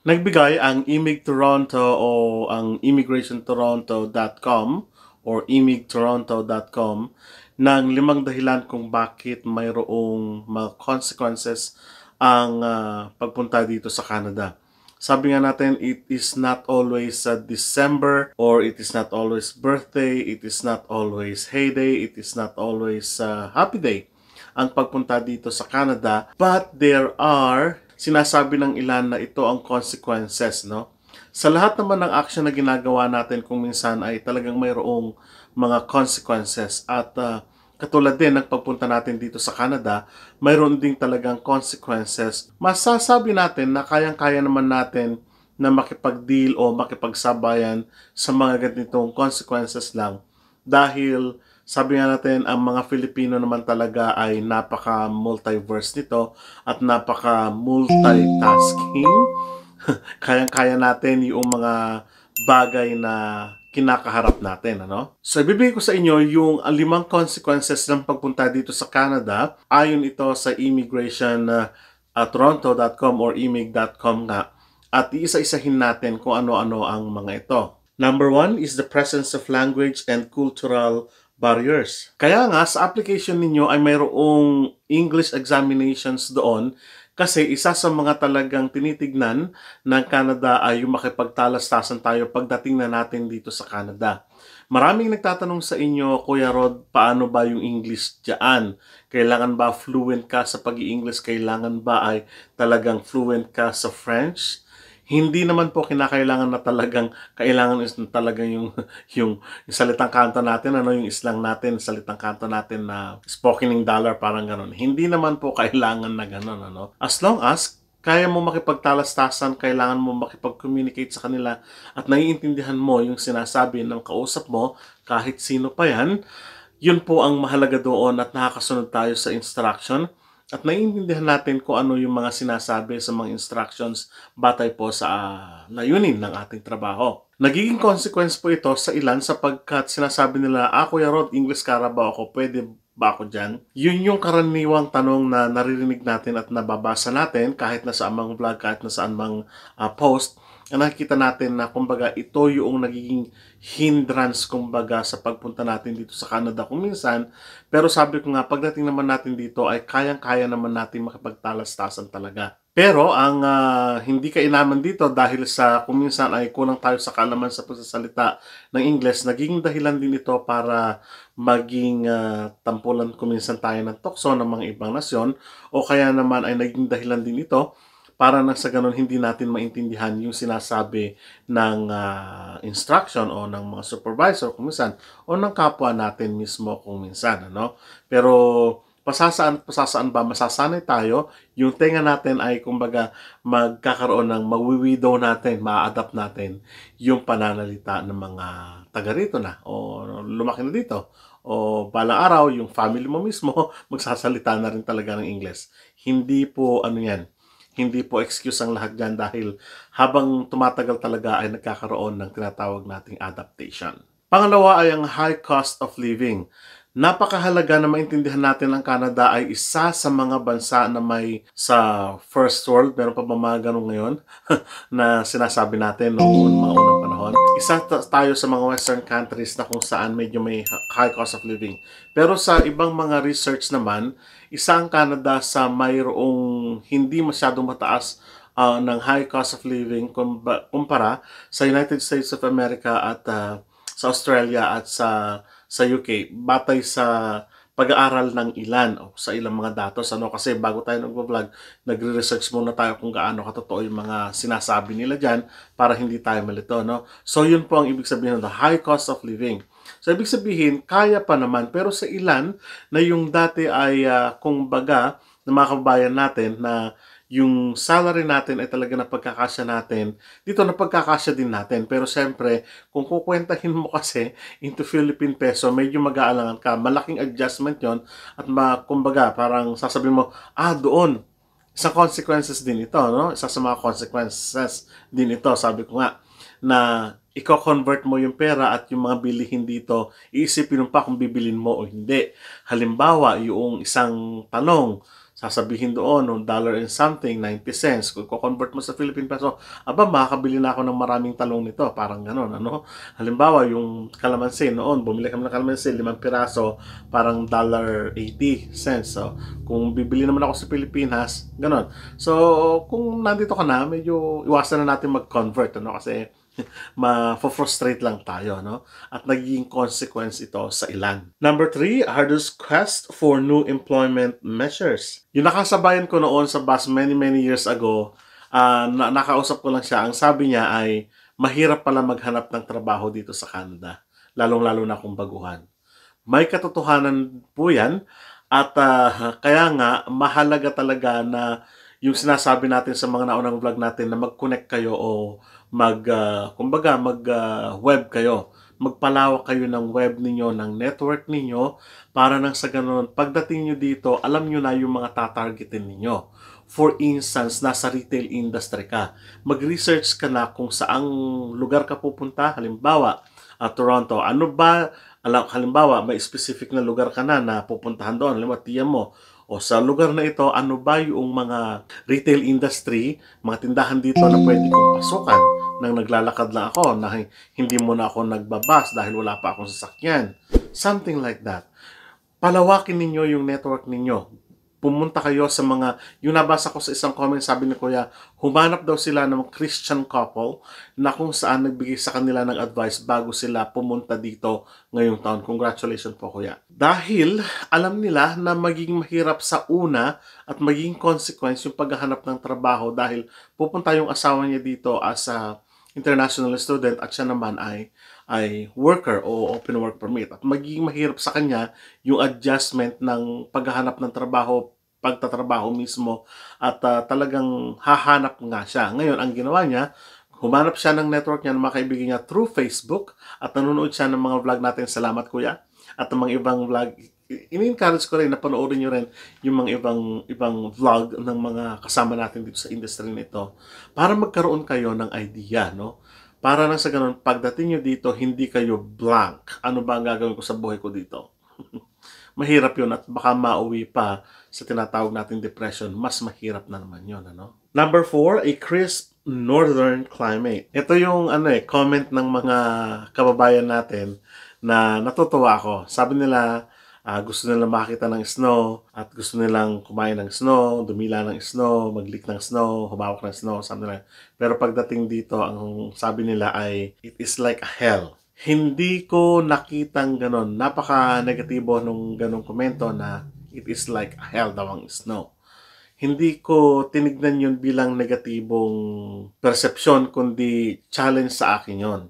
Nagbigay ang Imig Toronto o ang immigrationtoronto.com or imigtoronto.com ng limang dahilan kung bakit mayroong mga consequences ang uh, pagpunta dito sa Canada. Sabi nga natin, it is not always uh, December or it is not always birthday, it is not always heyday, it is not always uh, happy day ang pagpunta dito sa Canada. But there are sinasabi ng ilan na ito ang consequences, no? Sa lahat naman ng action na ginagawa natin kung minsan ay talagang mayroong mga consequences at uh, katulad din ng pagpunta natin dito sa Canada, mayroon ding talagang consequences. Masasabi natin na kayang-kaya naman natin na makipag-deal o makipagsabayan sa mga ganitong consequences lang dahil sabi nga natin, ang mga Filipino naman talaga ay napaka multiverse nito at napaka multitasking. Kayang-kaya natin yung mga bagay na kinakaharap natin, ano? So, ibibigay ko sa inyo yung limang consequences ng pagpunta dito sa Canada ayon ito sa immigration uh, uh, toronto.com or imig.com nga at iisa-isahin natin kung ano-ano ang mga ito. Number one is the presence of language and cultural barriers. Kaya nga sa application ninyo ay mayroong English examinations doon kasi isa sa mga talagang tinitignan ng Canada ay yung makipagtalastasan tayo pagdating na natin dito sa Canada. Maraming nagtatanong sa inyo, Kuya Rod, paano ba yung English dyan? Kailangan ba fluent ka sa pag-i-English? Kailangan ba ay talagang fluent ka sa French? hindi naman po kinakailangan na talagang kailangan is talagang yung yung, yung salitang kanta natin ano yung islang natin salitang kanta natin na spoken in dollar parang ganun hindi naman po kailangan na ganun ano as long as kaya mo makipagtalastasan kailangan mo makipag-communicate sa kanila at naiintindihan mo yung sinasabi ng kausap mo kahit sino pa yan yun po ang mahalaga doon at nakakasunod tayo sa instruction at naiintindihan natin kung ano yung mga sinasabi sa mga instructions batay po sa uh, layunin ng ating trabaho. Nagiging consequence po ito sa ilan sapagkat sinasabi nila, ah Kuya Rod, English Carabao ako, pwede ba ako dyan? Yun yung karaniwang tanong na naririnig natin at nababasa natin kahit na sa amang vlog, kahit na saan mang uh, ah, post nakikita natin na kumbaga ito yung nagiging hindrance kumbaga sa pagpunta natin dito sa Canada kuminsan. Pero sabi ko nga, pagdating naman natin dito ay kayang-kaya naman natin makapagtalastasan talaga. Pero ang uh, hindi kainaman dito dahil sa kuminsan ay kulang tayo sa kalaman sa pagsasalita ng Ingles, naging dahilan din ito para maging uh, tampulan kuminsan tayo ng tukso ng mga ibang nasyon o kaya naman ay naging dahilan din ito para nang sa ganun hindi natin maintindihan yung sinasabi ng uh, instruction o ng mga supervisor kung minsan o ng kapwa natin mismo kung minsan ano pero pasasaan pasasaan ba masasanay tayo yung tenga natin ay kumbaga magkakaroon ng mawiwidow natin ma-adapt natin yung pananalita ng mga taga rito na o lumaki na dito o balang araw yung family mo mismo magsasalita na rin talaga ng English hindi po ano yan hindi po excuse ang lahat dyan dahil habang tumatagal talaga ay nagkakaroon ng tinatawag nating adaptation. Pangalawa ay ang high cost of living. Napakahalaga na maintindihan natin ang Canada ay isa sa mga bansa na may sa first world, meron pa ba mga ganun ngayon na sinasabi natin noon mga unang panahon. Isa tayo sa mga western countries na kung saan medyo may high cost of living. Pero sa ibang mga research naman, isa ang Canada sa mayroong hindi masyadong mataas uh, ng high cost of living kumpara sa United States of America at uh, sa Australia at sa sa UK batay sa pag-aaral ng ilan o oh, sa ilang mga datos ano kasi bago tayo nagvo-vlog nagre-research muna tayo kung gaano katotoo yung mga sinasabi nila diyan para hindi tayo malito no so yun po ang ibig sabihin ng high cost of living so ibig sabihin kaya pa naman pero sa ilan na yung dati ay uh, kung baga na mga kababayan natin na yung salary natin ay talaga napagkakasya natin, dito napagkakasya din natin. Pero siyempre, kung kukwentahin mo kasi into Philippine peso, medyo mag-aalangan ka. Malaking adjustment yon at ma, kumbaga, parang sasabihin mo, ah, doon, isang consequences din ito, no? Isa sa mga consequences din ito, sabi ko nga, na i-convert mo yung pera at yung mga bilihin dito, iisipin mo pa kung bibilin mo o hindi. Halimbawa, yung isang tanong, sasabihin doon, no, dollar and something, 90 cents. Kung convert mo sa Philippine peso, aba, makakabili na ako ng maraming talong nito. Parang ganun, ano? Halimbawa, yung kalamansi noon, bumili kami ng kalamansi, limang piraso, parang dollar 80 cents. So, kung bibili naman ako sa Pilipinas, ganun. So, kung nandito ka na, medyo iwasan na natin mag-convert, ano? Kasi, ma-frustrate lang tayo, no? At nagiging consequence ito sa ilan. Number three, arduous quest for new employment measures. Yung nakasabayan ko noon sa bus many, many years ago, uh, na nakausap ko lang siya. Ang sabi niya ay, mahirap pala maghanap ng trabaho dito sa Canada, lalong-lalo na kung baguhan. May katotohanan po yan at uh, kaya nga mahalaga talaga na yung sinasabi natin sa mga naunang vlog natin na mag-connect kayo o mag, uh, kumbaga, mag-web ah, uh, kayo. Magpalawak kayo ng web ninyo, ng network ninyo, para nang sa ganun, pagdating nyo dito, alam nyo na yung mga tatargetin ninyo. For instance, nasa retail industry ka. Mag-research ka na kung saang lugar ka pupunta. Halimbawa, uh, Toronto. Ano ba, alam, halimbawa, may specific na lugar ka na na pupuntahan doon. Halimbawa, tiyan mo, o sa lugar na ito, ano ba yung mga retail industry, mga tindahan dito na pwede kong pasukan nang naglalakad lang ako na hindi mo na ako nagbabas dahil wala pa akong sasakyan. Something like that. Palawakin ninyo yung network ninyo pumunta kayo sa mga, yung nabasa ko sa isang comment, sabi ni Kuya, humanap daw sila ng Christian couple na kung saan nagbigay sa kanila ng advice bago sila pumunta dito ngayong taon. Congratulations po Kuya. Dahil alam nila na magiging mahirap sa una at magiging consequence yung paghahanap ng trabaho dahil pupunta yung asawa niya dito as a international student at siya naman ay ay worker o open work permit at magiging mahirap sa kanya yung adjustment ng paghahanap ng trabaho pagtatrabaho mismo at uh, talagang hahanap nga siya. Ngayon, ang ginawa niya, humanap siya ng network niya ng mga kaibigan niya through Facebook at nanonood siya ng mga vlog natin. Salamat kuya at ng mga ibang vlog in-encourage ko rin na panoorin niyo rin yung mga ibang, ibang vlog ng mga kasama natin dito sa industry nito para magkaroon kayo ng idea, no? Para lang sa ganun, pagdating nyo dito, hindi kayo blank. Ano ba ang gagawin ko sa buhay ko dito? mahirap yun at baka mauwi pa sa tinatawag nating depression. Mas mahirap na naman yun. Ano? Number four, a crisp northern climate. Ito yung ano eh, comment ng mga kababayan natin na natutuwa ako. Sabi nila, uh, gusto nilang makita ng snow at gusto nilang kumain ng snow, dumila ng snow, mag maglik ng snow, humawak ng snow, something like Pero pagdating dito, ang sabi nila ay, it is like a hell. Hindi ko nakitang ganon. Napaka-negatibo nung ganung komento na it is like a hell daw ang snow. Hindi ko tinignan yun bilang negatibong perception, kundi challenge sa akin yon.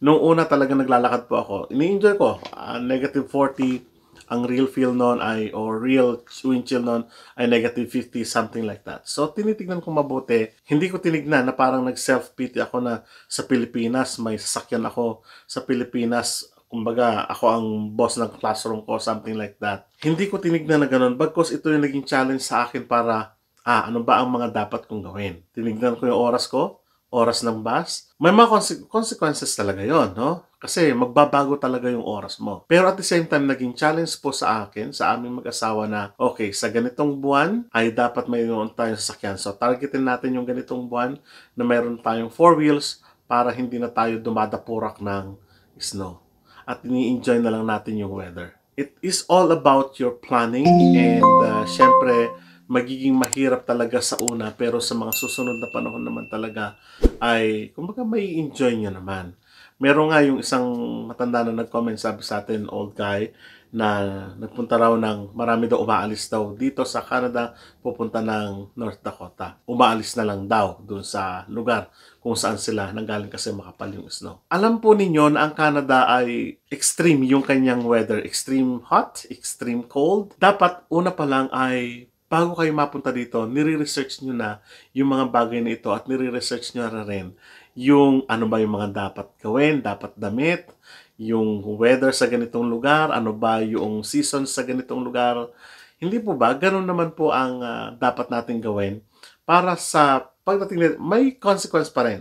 Nung una talaga naglalakad po ako, ini-enjoy ko. Uh, negative 40, ang real feel noon ay or real wind chill noon ay negative 50 something like that. So tinitingnan ko mabuti. Hindi ko tinignan na parang nag self pity ako na sa Pilipinas may sasakyan ako sa Pilipinas kumbaga ako ang boss ng classroom ko something like that. Hindi ko tinignan na ganun bagkos ito yung naging challenge sa akin para ah ano ba ang mga dapat kong gawin. Tinignan ko yung oras ko, oras ng bus. May mga consequences talaga yon no? Kasi magbabago talaga yung oras mo. Pero at the same time, naging challenge po sa akin, sa aming mag-asawa na, okay, sa ganitong buwan ay dapat mayroon tayong sasakyan. So targetin natin yung ganitong buwan na mayroon tayong four wheels para hindi na tayo dumadapurak ng snow. At ini-enjoy na lang natin yung weather. It is all about your planning and uh, syempre, magiging mahirap talaga sa una pero sa mga susunod na panahon naman talaga ay kumbaga may enjoy nyo naman. Meron nga yung isang matanda na nag-comment sabi sa atin, old guy, na nagpunta raw ng marami daw umaalis daw dito sa Canada pupunta ng North Dakota. Umaalis na lang daw doon sa lugar kung saan sila nanggaling kasi makapal yung snow. Alam po ninyo na ang Canada ay extreme yung kanyang weather. Extreme hot, extreme cold. Dapat una pa lang ay bago kayo mapunta dito, nire-research nyo na yung mga bagay na ito at nire-research nyo na rin yung ano ba yung mga dapat gawin, dapat damit, yung weather sa ganitong lugar, ano ba yung season sa ganitong lugar. Hindi po ba, ganun naman po ang uh, dapat natin gawin para sa pagdating nito, may consequence pa rin.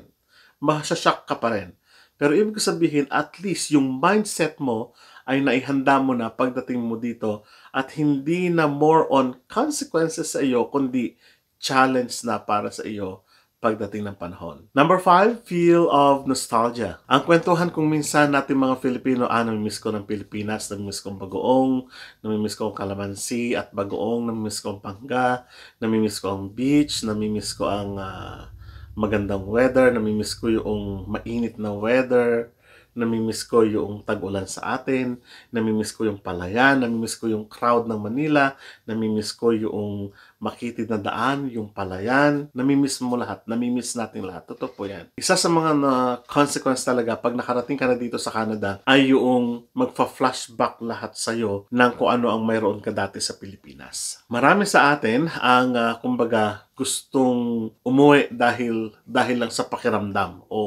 Masashock ka pa rin. Pero ibig sabihin, at least yung mindset mo ay naihanda mo na pagdating mo dito at hindi na more on consequences sa iyo, kundi challenge na para sa iyo pagdating ng panahon. Number 5, feel of nostalgia. Ang kwentuhan kung minsan natin mga Filipino, ah, namimiss ko ng Pilipinas, namimiss ko ang bagoong, namimiss ko ang kalamansi at bagoong, namimiss ko ang pangga, namimiss ko ang beach, namimiss ko ang uh, magandang weather, namimiss ko yung mainit na weather, namimiss ko yung tag-ulan sa atin, namimiss ko yung palayan, namimiss ko yung crowd ng Manila, namimiss ko yung makitid na daan, yung palayan, namimiss mo lahat, namimiss natin lahat. Totoo po yan. Isa sa mga na consequence talaga pag nakarating ka na dito sa Canada ay yung magfa-flashback lahat sa'yo ng kung ano ang mayroon ka dati sa Pilipinas. Marami sa atin ang uh, kumbaga gustong umuwi dahil dahil lang sa pakiramdam o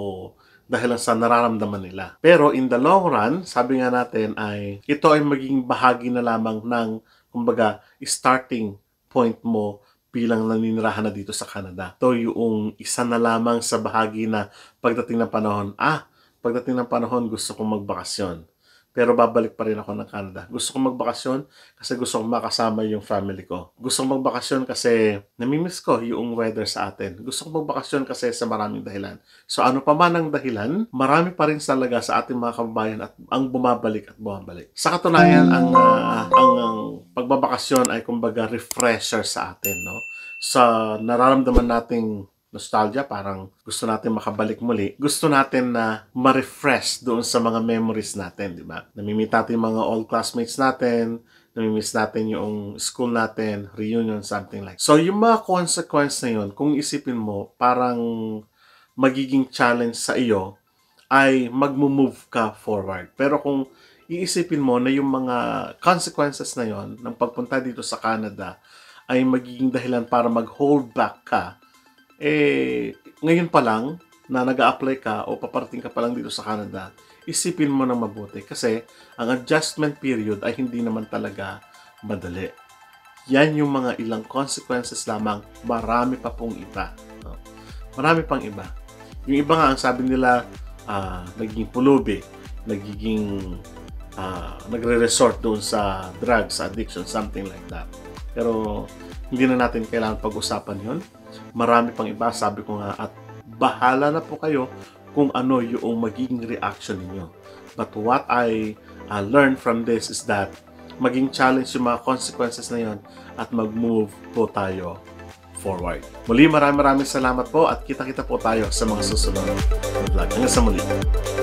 dahilan sa nararamdaman nila. Pero in the long run, sabi nga natin ay ito ay magiging bahagi na lamang ng kumbaga starting point mo bilang naninirahan na dito sa Canada. Ito yung isa na lamang sa bahagi na pagdating ng panahon, ah, pagdating ng panahon gusto kong magbakasyon pero babalik pa rin ako ng Canada. Gusto kong magbakasyon kasi gusto kong makasama yung family ko. Gusto kong magbakasyon kasi namimiss ko yung weather sa atin. Gusto kong magbakasyon kasi sa maraming dahilan. So ano pa man ang dahilan, marami pa rin talaga sa ating mga kababayan at ang bumabalik at bumabalik. Sa katunayan, ang, uh, ang, ang pagbabakasyon ay kumbaga refresher sa atin. No? Sa nararamdaman nating nostalgia, parang gusto natin makabalik muli. Gusto natin na ma-refresh doon sa mga memories natin, di ba? Namimiss natin yung mga old classmates natin, namimiss natin yung school natin, reunion, something like that. So, yung mga consequence na yun, kung isipin mo, parang magiging challenge sa iyo ay magmo-move ka forward. Pero kung iisipin mo na yung mga consequences na yon ng pagpunta dito sa Canada ay magiging dahilan para mag-hold back ka eh, ngayon pa lang na nag apply ka o paparating ka pa lang dito sa Canada, isipin mo ng mabuti kasi ang adjustment period ay hindi naman talaga madali. Yan yung mga ilang consequences lamang, marami pa pong iba. Marami pang iba. Yung iba nga, ang sabi nila, uh, ah, naging pulubi, nagiging uh, nagre-resort doon sa drugs, addiction, something like that. Pero hindi na natin kailangan pag-usapan yon Marami pang iba, sabi ko nga, at bahala na po kayo kung ano yung magiging reaction niyo. But what I uh, learned from this is that maging challenge yung mga consequences na yon at mag-move po tayo forward. Muli maraming maraming salamat po at kita-kita po tayo sa mga susunod. Good luck. Hanggang sa muli.